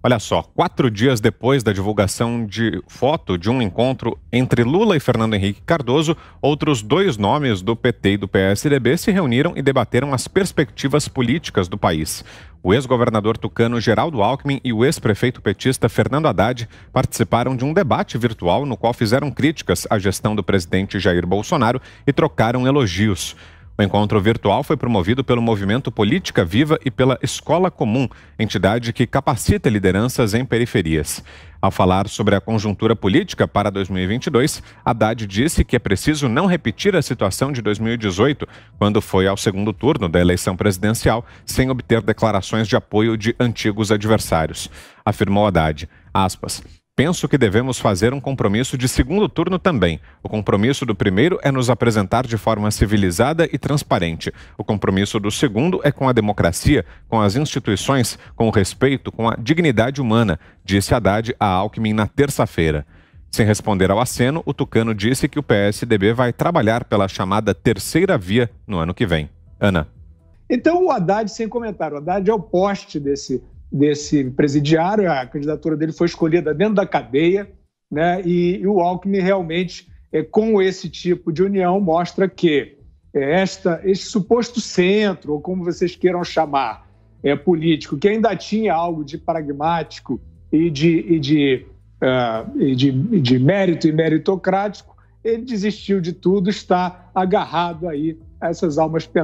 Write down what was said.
Olha só, quatro dias depois da divulgação de foto de um encontro entre Lula e Fernando Henrique Cardoso, outros dois nomes do PT e do PSDB se reuniram e debateram as perspectivas políticas do país. O ex-governador tucano Geraldo Alckmin e o ex-prefeito petista Fernando Haddad participaram de um debate virtual no qual fizeram críticas à gestão do presidente Jair Bolsonaro e trocaram elogios. O encontro virtual foi promovido pelo Movimento Política Viva e pela Escola Comum, entidade que capacita lideranças em periferias. Ao falar sobre a conjuntura política para 2022, Haddad disse que é preciso não repetir a situação de 2018, quando foi ao segundo turno da eleição presidencial, sem obter declarações de apoio de antigos adversários. Afirmou Haddad, aspas, Penso que devemos fazer um compromisso de segundo turno também. O compromisso do primeiro é nos apresentar de forma civilizada e transparente. O compromisso do segundo é com a democracia, com as instituições, com o respeito, com a dignidade humana, disse Haddad a Alckmin na terça-feira. Sem responder ao aceno, o Tucano disse que o PSDB vai trabalhar pela chamada terceira via no ano que vem. Ana. Então o Haddad, sem comentário, o Haddad é o poste desse desse presidiário, a candidatura dele foi escolhida dentro da cadeia, né? E, e o Alckmin realmente, é, com esse tipo de união, mostra que é, esta, este suposto centro, ou como vocês queiram chamar, é, político, que ainda tinha algo de pragmático e de, e de, uh, e de, de mérito e meritocrático, ele desistiu de tudo, está agarrado aí a essas almas penadas.